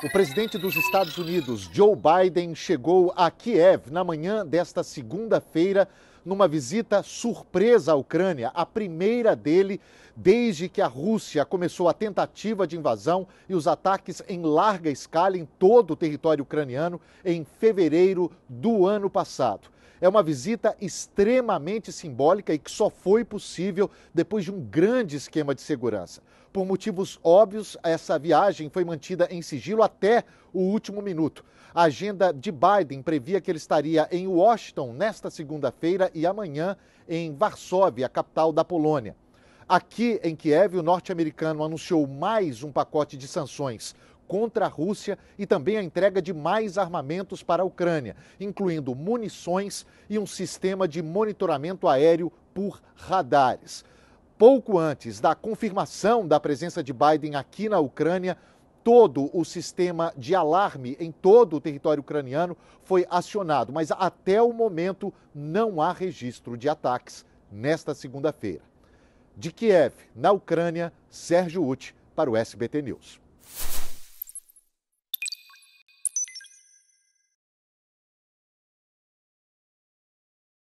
O presidente dos Estados Unidos, Joe Biden, chegou a Kiev na manhã desta segunda-feira numa visita surpresa à Ucrânia, a primeira dele desde que a Rússia começou a tentativa de invasão e os ataques em larga escala em todo o território ucraniano em fevereiro do ano passado. É uma visita extremamente simbólica e que só foi possível depois de um grande esquema de segurança. Por motivos óbvios, essa viagem foi mantida em sigilo até o último minuto. A agenda de Biden previa que ele estaria em Washington nesta segunda-feira e amanhã em Varsóvia, capital da Polônia. Aqui em Kiev, o norte-americano anunciou mais um pacote de sanções contra a Rússia e também a entrega de mais armamentos para a Ucrânia, incluindo munições e um sistema de monitoramento aéreo por radares. Pouco antes da confirmação da presença de Biden aqui na Ucrânia, todo o sistema de alarme em todo o território ucraniano foi acionado, mas até o momento não há registro de ataques nesta segunda-feira. De Kiev, na Ucrânia, Sérgio Uti para o SBT News.